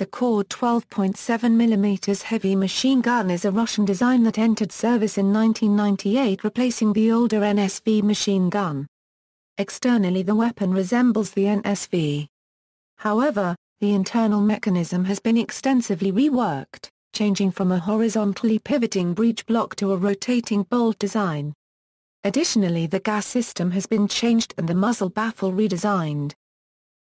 The Kor 12.7mm heavy machine gun is a Russian design that entered service in 1998 replacing the older NSV machine gun. Externally the weapon resembles the NSV. However, the internal mechanism has been extensively reworked, changing from a horizontally pivoting breech block to a rotating bolt design. Additionally the gas system has been changed and the muzzle baffle redesigned.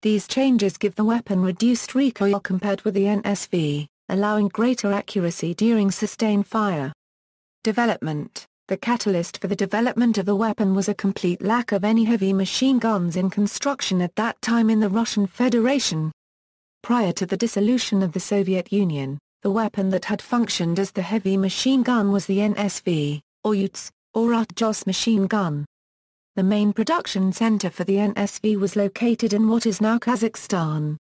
These changes give the weapon reduced recoil compared with the NSV, allowing greater accuracy during sustained fire. Development The catalyst for the development of the weapon was a complete lack of any heavy machine guns in construction at that time in the Russian Federation. Prior to the dissolution of the Soviet Union, the weapon that had functioned as the heavy machine gun was the NSV, or UTS, or Utjos machine gun. The main production center for the NSV was located in what is now Kazakhstan.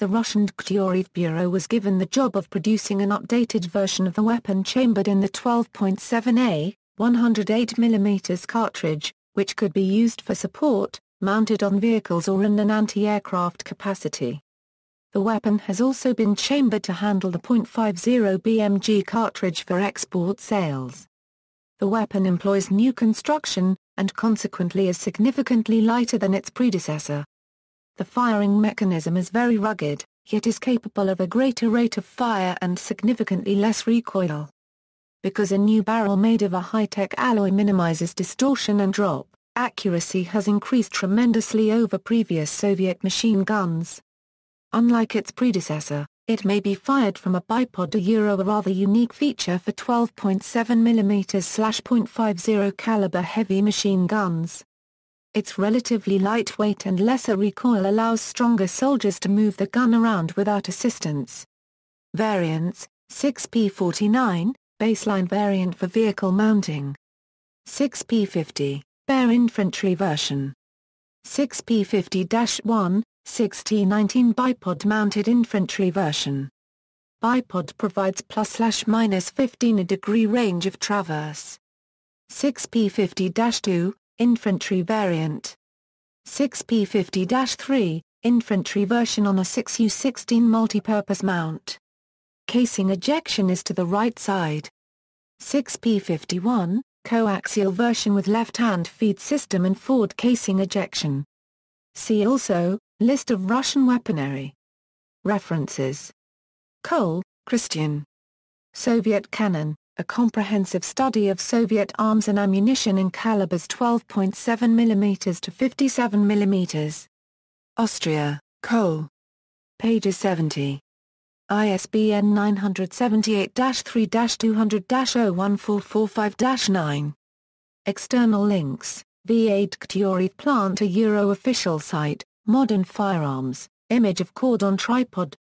The Russian Khtyorev Bureau was given the job of producing an updated version of the weapon chambered in the 12.7A, 108mm cartridge, which could be used for support, mounted on vehicles or in an anti-aircraft capacity. The weapon has also been chambered to handle the .50 BMG cartridge for export sales. The weapon employs new construction, and consequently is significantly lighter than its predecessor. The firing mechanism is very rugged, yet is capable of a greater rate of fire and significantly less recoil. Because a new barrel made of a high-tech alloy minimizes distortion and drop, accuracy has increased tremendously over previous Soviet machine guns. Unlike its predecessor, it may be fired from a bipod a Euro a rather unique feature for 12.7mm/.50 caliber heavy machine guns. Its relatively lightweight and lesser recoil allows stronger soldiers to move the gun around without assistance. Variants 6P49, baseline variant for vehicle mounting. 6P50, bare infantry version. 6P50-1, 6T19 bipod mounted infantry version. Bipod provides plus slash minus 15 a degree range of traverse. 6P50-2, infantry variant. 6P50-3, infantry version on a 6U16 multipurpose mount. Casing ejection is to the right side. 6P51, coaxial version with left-hand feed system and forward casing ejection. See also, List of Russian weaponry. References. Cole, Christian. Soviet Cannon, A Comprehensive Study of Soviet Arms and Ammunition in Calibers 12.7 mm to 57 mm. Austria, Cole. Pages 70. ISBN 978-3-200-01445-9. External links, V8 Ktyuri Plant a Euro official site, Modern firearms, image of cordon tripod,